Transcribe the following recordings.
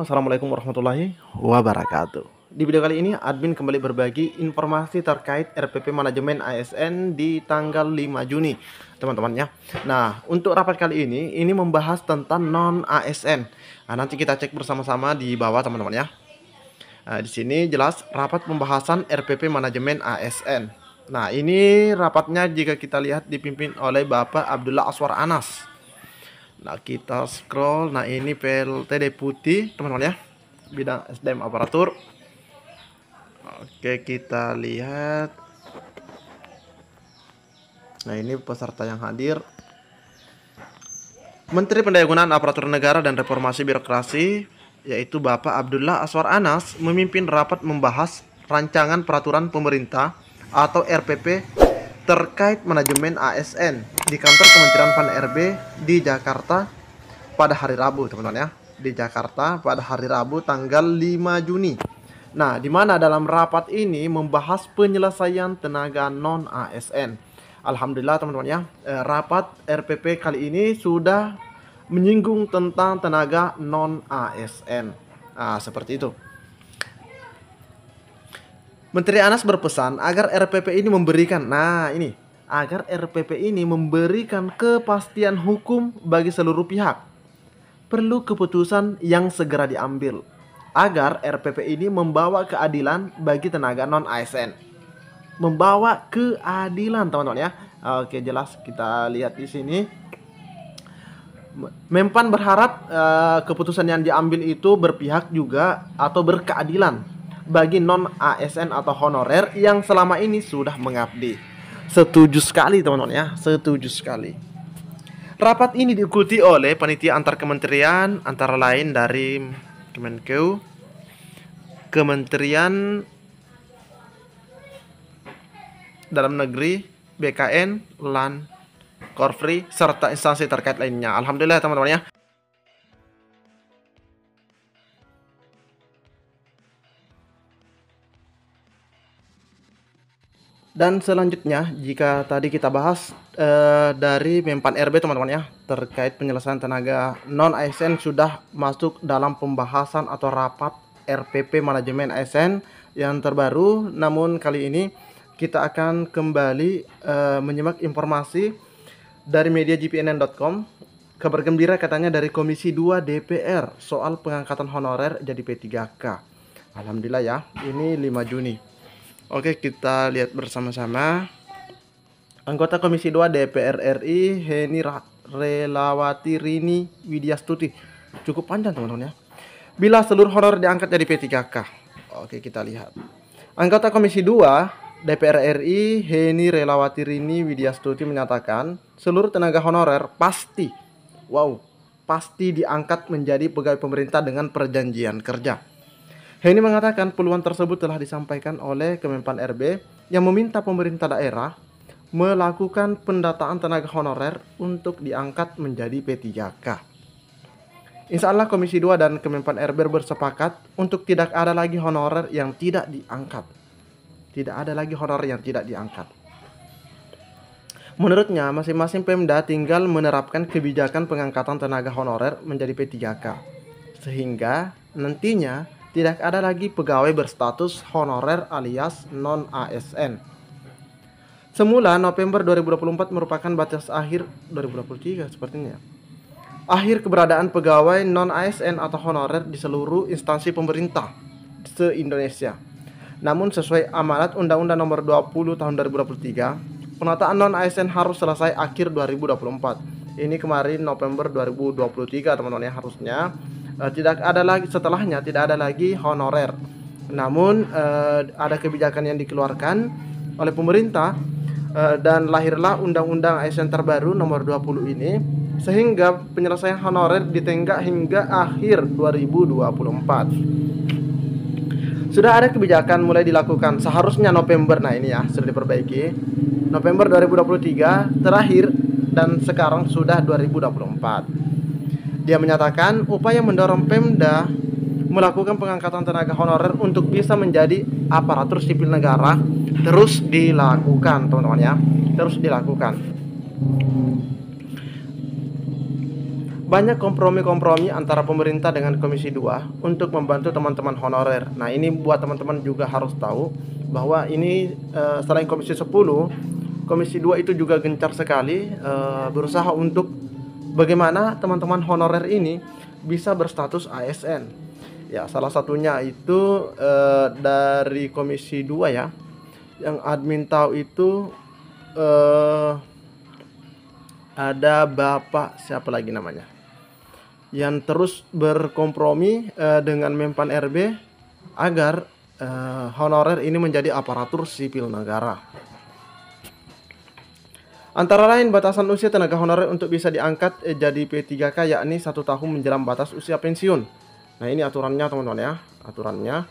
Assalamualaikum warahmatullahi wabarakatuh. Di video kali ini admin kembali berbagi informasi terkait RPP manajemen ASN di tanggal 5 Juni, teman-teman ya. Nah, untuk rapat kali ini ini membahas tentang non ASN. Nah, nanti kita cek bersama-sama di bawah teman-teman ya. Nah, di sini jelas rapat pembahasan RPP manajemen ASN. Nah, ini rapatnya jika kita lihat dipimpin oleh Bapak Abdullah Aswar Anas. Nah kita scroll, nah ini PLT Deputi teman-teman ya Bidang SDM Aparatur Oke kita lihat Nah ini peserta yang hadir Menteri Pendayagunaan Aparatur Negara dan Reformasi Birokrasi yaitu Bapak Abdullah Aswar Anas memimpin rapat membahas rancangan peraturan pemerintah atau RPP terkait manajemen ASN di kantor Kementerian Pan RB di Jakarta pada hari Rabu, teman-teman ya. Di Jakarta pada hari Rabu tanggal 5 Juni. Nah, di mana dalam rapat ini membahas penyelesaian tenaga non ASN. Alhamdulillah teman-teman ya, eh, rapat RPP kali ini sudah menyinggung tentang tenaga non ASN. Nah, seperti itu. Menteri Anas berpesan agar RPP ini memberikan, nah ini, agar RPP ini memberikan kepastian hukum bagi seluruh pihak. Perlu keputusan yang segera diambil agar RPP ini membawa keadilan bagi tenaga non ASN. Membawa keadilan, teman-teman ya. Oke, jelas kita lihat di sini. Mempan berharap uh, keputusan yang diambil itu berpihak juga atau berkeadilan bagi non ASN atau honorer yang selama ini sudah mengabdi. Setuju sekali teman-teman ya, setuju sekali. Rapat ini diikuti oleh panitia antar kementerian antara lain dari Kemenkeu, Kementerian Dalam Negeri, BKN, LAN, Korfri, serta instansi terkait lainnya. Alhamdulillah teman-teman ya. Dan selanjutnya, jika tadi kita bahas uh, dari mempan rb teman-teman ya, terkait penyelesaian tenaga non-ASN sudah masuk dalam pembahasan atau rapat RPP Manajemen ASN yang terbaru. Namun kali ini kita akan kembali uh, menyimak informasi dari media gpnn.com. Kabar gembira katanya dari Komisi 2 DPR soal pengangkatan honorer jadi P3K. Alhamdulillah ya, ini 5 Juni. Oke, kita lihat bersama-sama. Anggota Komisi 2 DPR RI Heni Relawati Rini Widyastuti. Cukup panjang teman-teman ya. Bila seluruh honor diangkat dari P3K. Oke, kita lihat. Anggota Komisi 2 DPR RI Heni Relawati Rini Widyastuti menyatakan seluruh tenaga honorer pasti wow, pasti diangkat menjadi pegawai pemerintah dengan perjanjian kerja. Heni mengatakan peluang tersebut telah disampaikan oleh Kemenpan RB yang meminta pemerintah daerah melakukan pendataan tenaga honorer untuk diangkat menjadi P3K. Insya Allah Komisi 2 dan Kemenpan RB bersepakat untuk tidak ada lagi honorer yang tidak diangkat. Tidak ada lagi honorer yang tidak diangkat. Menurutnya, masing-masing Pemda tinggal menerapkan kebijakan pengangkatan tenaga honorer menjadi P3K. Sehingga nantinya tidak ada lagi pegawai berstatus honorer alias non-ASN. Semula November 2024 merupakan batas akhir 2023 sepertinya. Akhir keberadaan pegawai non-ASN atau honorer di seluruh instansi pemerintah se-Indonesia. Namun sesuai amanat Undang-Undang Nomor 20 Tahun 2023, penataan non-ASN harus selesai akhir 2024. Ini kemarin November 2023 teman-teman ya harusnya Eh, tidak ada lagi setelahnya tidak ada lagi honorer. Namun eh, ada kebijakan yang dikeluarkan oleh pemerintah eh, dan lahirlah undang-undang ASN terbaru nomor 20 ini sehingga penyelesaian honorer ditenggak hingga akhir 2024. Sudah ada kebijakan mulai dilakukan seharusnya November nah ini ya sudah diperbaiki. November 2023 terakhir dan sekarang sudah 2024 dia menyatakan upaya mendorong Pemda melakukan pengangkatan tenaga honorer untuk bisa menjadi aparatur sipil negara terus dilakukan teman-teman ya terus dilakukan banyak kompromi-kompromi antara pemerintah dengan Komisi 2 untuk membantu teman-teman honorer. Nah, ini buat teman-teman juga harus tahu bahwa ini eh, selain Komisi 10, Komisi 2 itu juga gencar sekali eh, berusaha untuk bagaimana teman-teman honorer ini bisa berstatus ASN. Ya, salah satunya itu e, dari Komisi 2 ya. Yang admin tahu itu e, ada Bapak siapa lagi namanya? Yang terus berkompromi e, dengan Mempan RB agar e, honorer ini menjadi aparatur sipil negara. Antara lain batasan usia tenaga honorer untuk bisa diangkat eh, jadi P3K yakni satu tahun menjelang batas usia pensiun. Nah ini aturannya teman-teman ya, aturannya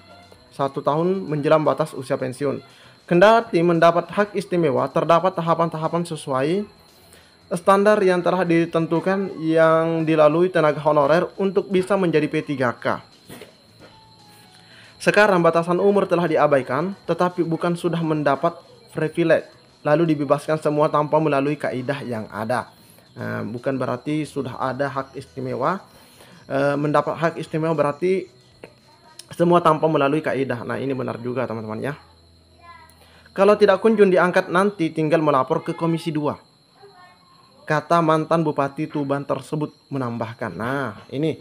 satu tahun menjelang batas usia pensiun. Kendati mendapat hak istimewa, terdapat tahapan-tahapan sesuai standar yang telah ditentukan yang dilalui tenaga honorer untuk bisa menjadi P3K. Sekarang batasan umur telah diabaikan, tetapi bukan sudah mendapat privilege lalu dibebaskan semua tanpa melalui kaidah yang ada. Eh, bukan berarti sudah ada hak istimewa. Eh, mendapat hak istimewa berarti semua tanpa melalui kaidah. Nah ini benar juga teman-teman ya. Kalau tidak kunjung diangkat nanti tinggal melapor ke Komisi 2. Kata mantan Bupati Tuban tersebut menambahkan. Nah ini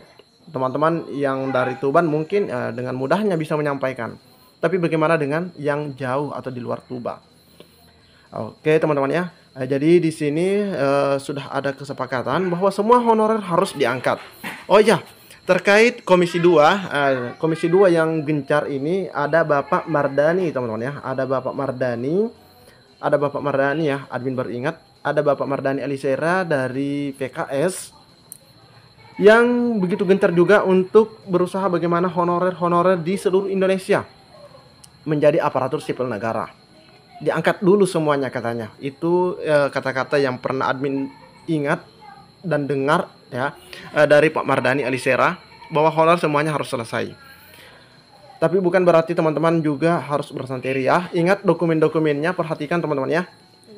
teman-teman yang dari Tuban mungkin eh, dengan mudahnya bisa menyampaikan. Tapi bagaimana dengan yang jauh atau di luar Tuban? Oke teman-teman ya. Eh, jadi di sini uh, sudah ada kesepakatan bahwa semua honorer harus diangkat. Oh iya, terkait komisi 2, uh, eh, komisi 2 yang gencar ini ada Bapak Mardani teman-teman ya. Ada Bapak Mardani, ada Bapak Mardani ya, admin beringat, Ada Bapak Mardani Alisera dari PKS yang begitu gencar juga untuk berusaha bagaimana honorer-honorer di seluruh Indonesia menjadi aparatur sipil negara diangkat dulu semuanya katanya. Itu eh, kata-kata uh, yang pernah admin ingat dan dengar ya uh, dari Pak Mardani Alisera bahwa honor semuanya harus selesai. Tapi bukan berarti teman-teman juga harus bersantai ya. Ingat dokumen-dokumennya, perhatikan teman-teman ya.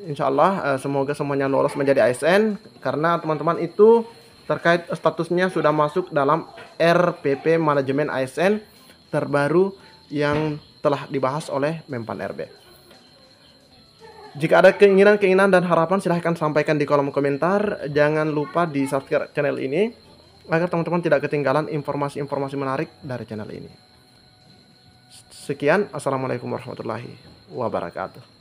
Insya Allah uh, semoga semuanya lolos menjadi ASN karena teman-teman itu terkait statusnya sudah masuk dalam RPP manajemen ASN terbaru yang telah dibahas oleh Mempan RB. Jika ada keinginan-keinginan dan harapan silahkan sampaikan di kolom komentar. Jangan lupa di subscribe channel ini agar teman-teman tidak ketinggalan informasi-informasi menarik dari channel ini. Sekian, Assalamualaikum warahmatullahi wabarakatuh.